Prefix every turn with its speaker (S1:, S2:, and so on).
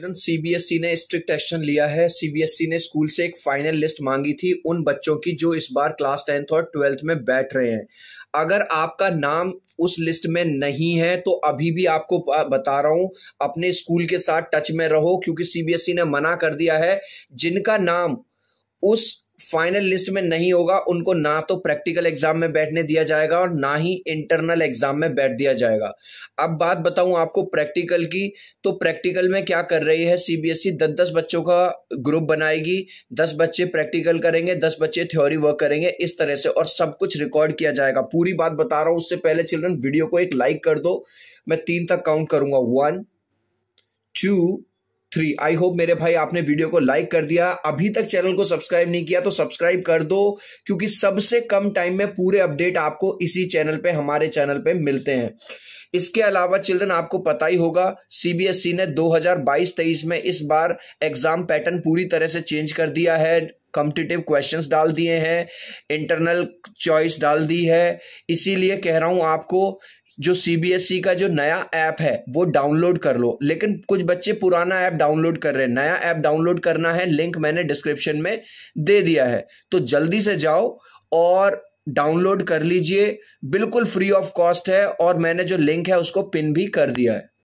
S1: student CBSE e ने strict action लिया है सीबीएसई e ने स्कूल से एक फाइनल लिस्ट मांगी थी उन बच्चों की जो इस बार क्लास टेंथ और ट्वेल्थ में बैठ रहे हैं अगर आपका नाम उस लिस्ट में नहीं है तो अभी भी आपको बता रहा हूं अपने स्कूल के साथ टच में रहो क्योंकि सीबीएसई e ने मना कर दिया है जिनका नाम उस फाइनल लिस्ट में नहीं होगा उनको ना तो प्रैक्टिकल एग्जाम में बैठने दिया जाएगा और ना ही इंटरनल एग्जाम में बैठ दिया जाएगा अब बात बताऊं आपको प्रैक्टिकल की तो प्रैक्टिकल में क्या कर रही है सीबीएसई e दस दस बच्चों का ग्रुप बनाएगी दस बच्चे प्रैक्टिकल करेंगे दस बच्चे थ्योरी वर्क करेंगे इस तरह से और सब कुछ रिकॉर्ड किया जाएगा पूरी बात बता रहा हूँ उससे पहले चिल्ड्रन वीडियो को एक लाइक कर दो मैं तीन तक काउंट करूंगा one two three I hope मेरे भाई आपने वीडियो को लाइक कर दिया अभी तक चैनल को सब्सक्राइब नहीं किया तो सब्सक्राइब कर दो क्योंकि सबसे कम टाइम में पूरे अपडेट आपको इसी चैनल पे हमारे चैनल पे मिलते हैं इसके अलावा चिल्ड्रन आपको पता ही होगा सीबीएसई e ने 2022-23 में इस बार एग्जाम पैटर्न पूरी तरह से चेंज कर दिया है कॉम्पिटिटिव क्वेश्चंस डाल दिए हैं इंटरनल चॉइस डाल दी है इसीलिए कह रहा हूं आपको जो सीबीएसई e का जो नया ऐप है वो डाउनलोड कर लो लेकिन कुछ बच्चे पुराना ऐप डाउनलोड कर रहे हैं नया ऐप डाउनलोड करना है लिंक मैंने डिस्क्रिप्शन में दे दिया है तो जल्दी से जाओ और डाउनलोड कर लीजिए बिल्कुल फ्री ऑफ कॉस्ट है और मैंने जो लिंक है उसको पिन भी कर दिया है